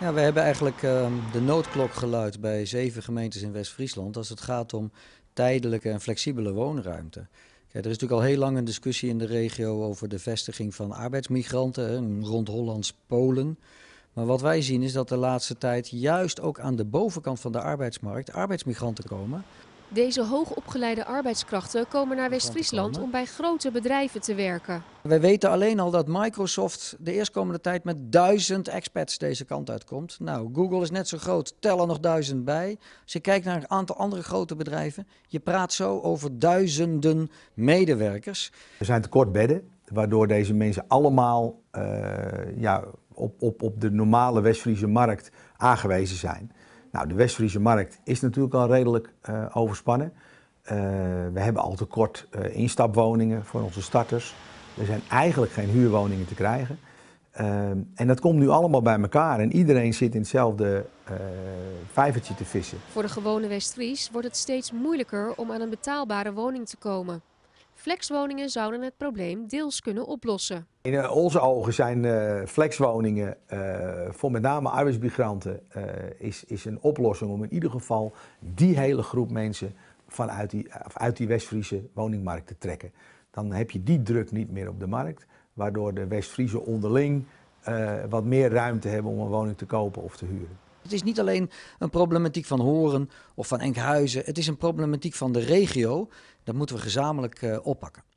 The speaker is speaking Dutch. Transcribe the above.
Ja, we hebben eigenlijk ehm, de noodklok geluid bij zeven gemeentes in West-Friesland als het gaat om tijdelijke en flexibele woonruimte. Kijk, er is natuurlijk al heel lang een discussie in de regio over de vestiging van arbeidsmigranten rond Hollands-Polen. Maar wat wij zien is dat de laatste tijd juist ook aan de bovenkant van de arbeidsmarkt arbeidsmigranten komen deze hoogopgeleide arbeidskrachten komen naar West-Friesland om bij grote bedrijven te werken. We weten alleen al dat Microsoft de eerstkomende tijd met duizend expats deze kant uitkomt. Nou, Google is net zo groot, tel er nog duizend bij. Als je kijkt naar een aantal andere grote bedrijven, je praat zo over duizenden medewerkers. Er zijn tekortbedden, bedden, waardoor deze mensen allemaal eh, ja, op, op, op de normale West-Friese markt aangewezen zijn. Nou, de Westfriese markt is natuurlijk al redelijk eh, overspannen. Eh, we hebben al tekort uh, instapwoningen voor onze starters. Er zijn eigenlijk geen huurwoningen te krijgen. en dat komt nu allemaal bij elkaar en iedereen zit in hetzelfde vijvertje te vissen. Voor de gewone Westfries wordt het steeds moeilijker om aan een betaalbare woning te komen. Flexwoningen zouden het probleem deels kunnen oplossen. In eh, onze ogen zijn eh, flexwoningen eh, voor met name arbeidsmigranten is, is een oplossing om in ieder geval die hele groep mensen vanuit die, uit die West-Friese woningmarkt te trekken. Dan heb je die druk niet meer op de markt, waardoor de West-Friese onderling wat meer ruimte hebben om een woning te kopen of te huren. Het is niet alleen een problematiek van Horen of van Enkhuizen. Het is een problematiek van de regio. Dat moeten we gezamenlijk eh, oppakken.